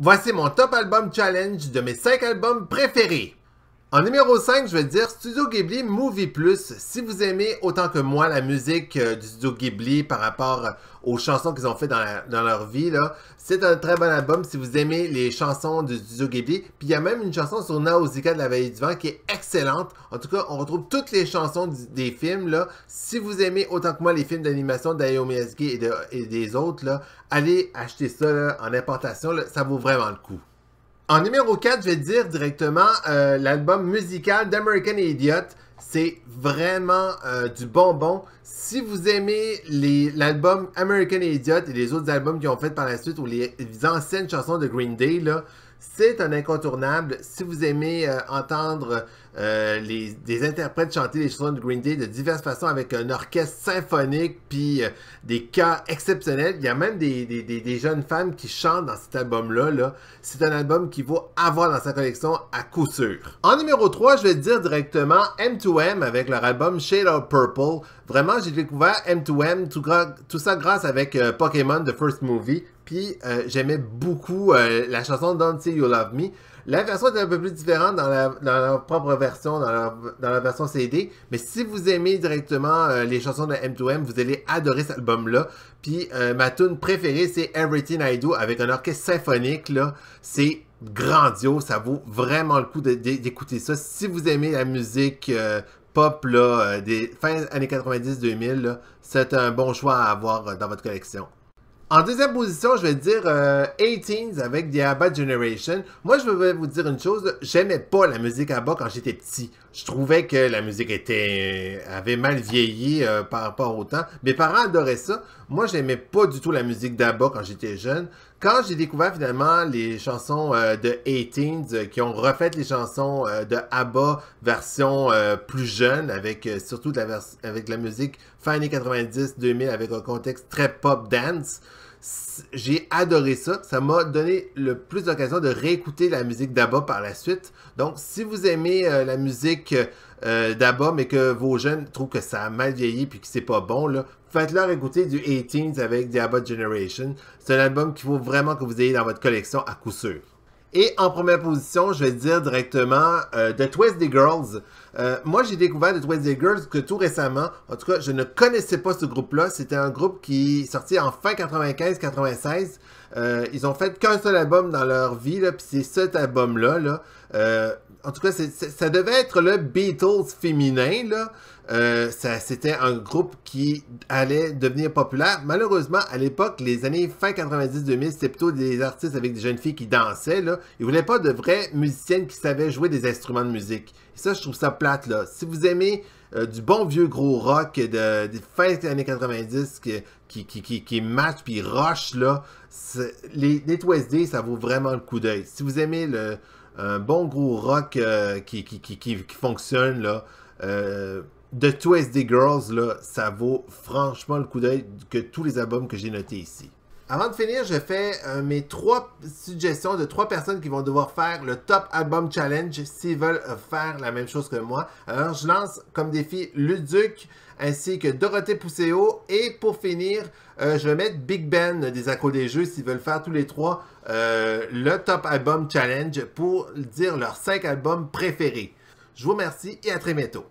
Voici mon top album challenge de mes 5 albums préférés. En numéro 5, je vais dire Studio Ghibli Movie Plus. Si vous aimez autant que moi la musique euh, du Studio Ghibli par rapport euh, aux chansons qu'ils ont fait dans, leur vie, c'est un très bon album si vous aimez les chansons du Studio Ghibli. Puis il y a même une chanson sur Nausicaa de la Vallée du Vent qui est excellente. En tout cas, on retrouve toutes les chansons des films. Si vous aimez autant que moi les films d'animation d'Ayo Miyazaki et, des autres, allez acheter ça en importation. ça vaut vraiment le coup. En numéro 4, je vais dire directement euh, l'album musical d'American Idiot. C'est vraiment euh, du bonbon. Si vous aimez l'album American Idiot et les autres albums qu'ils ont fait par la suite ou les anciennes chansons de Green Day, là, c'est un incontournable. Si vous aimez euh, entendre euh, les, des interprètes chanter les chansons de Green Day de diverses façons avec un orchestre symphonique, puis euh, des cas exceptionnels, il y a même des, des, des, jeunes femmes qui chantent dans cet album-là. -là, C'est un album qui vaut avoir dans sa collection à coup sûr. En numéro 3, je vais dire directement M2M avec leur album Shade of Purple. Vraiment, j'ai découvert M2M, tout, tout, ça grâce avec Pokémon The First Movie. Puis euh, j'aimais beaucoup euh, la chanson Don't Say You Love Me. La version est un peu plus différente dans leur propre version, dans la, version CD. Mais si vous aimez directement euh, les chansons de M2M, vous allez adorer cet album-là. Puis ma tune préférée, c'est Everything I Do avec un orchestre symphonique. C'est grandiose. Ça vaut vraiment le coup d'écouter ça. Si vous aimez la musique pop des fins années 90-2000, c'est un bon choix à avoir dans votre collection. En deuxième position, je vais dire euh, Eighteens » 18s avec Abba Generation. Moi, je vais vous dire une chose, j'aimais pas la musique ABBA quand j'étais petit. Je trouvais que la musique était euh, avait mal vieilli euh, par rapport au temps. Mes parents adoraient ça. Moi, j'aimais pas du tout la musique d'Abba quand j'étais jeune quand j'ai découvert finalement les chansons euh, de 18 euh, qui ont refait les chansons euh, de ABBA version plus jeune avec surtout la avec la musique fin années 90 2000 avec un contexte très pop dance j'ai adoré ça. Ça m'a donné le plus d'occasion de réécouter la musique d'Abba par la suite. Donc, si vous aimez euh, la musique euh, d'Abba, mais que vos jeunes trouvent que ça a mal vieilli puis que c'est pas bon, faites-leur écouter du 18s avec The Generation. C'est un album qu'il faut vraiment que vous ayez dans votre collection à coup sûr. Et en première position, je vais dire directement euh, The Twisted Girls. Euh, moi, j'ai découvert The Twisted Girls que tout récemment. En tout cas, je ne connaissais pas ce groupe-là. C'était un groupe qui sortit en fin 95-96. Euh, ils ont fait qu'un seul album dans leur vie, puis c'est cet album-là. Euh, en tout cas, ça devait être le Beatles féminin. Euh, c'était un groupe qui allait devenir populaire. Malheureusement, à l'époque, les années fin 90-2000, c'était plutôt des artistes avec des jeunes filles qui dansaient. Là. Ils voulaient pas de vraies musiciennes qui savaient jouer des instruments de musique. Et ça, je trouve ça plate. Là. Si vous aimez euh, du bon vieux gros rock de, des fin des années 90 qui, qui, qui, qui, match puis roche, là. Les, 2SD ça vaut vraiment le coup d'œil. Si vous aimez le, un bon gros rock euh, qui, qui, fonctionne, là, 2SD euh, Girls, là, ça vaut franchement le coup d'œil que tous les albums que j'ai notés ici. Avant de finir, je fais euh, mes trois suggestions de trois personnes qui vont devoir faire le Top Album Challenge s'ils veulent euh, faire la même chose que moi. Alors, je lance comme défi Luduc ainsi que Dorothée Pousséo. Et pour finir, euh, je vais mettre Big Ben des accords des Jeux s'ils veulent faire tous les trois le Top Album Challenge pour dire leurs cinq albums préférés. Je vous remercie et à très bientôt.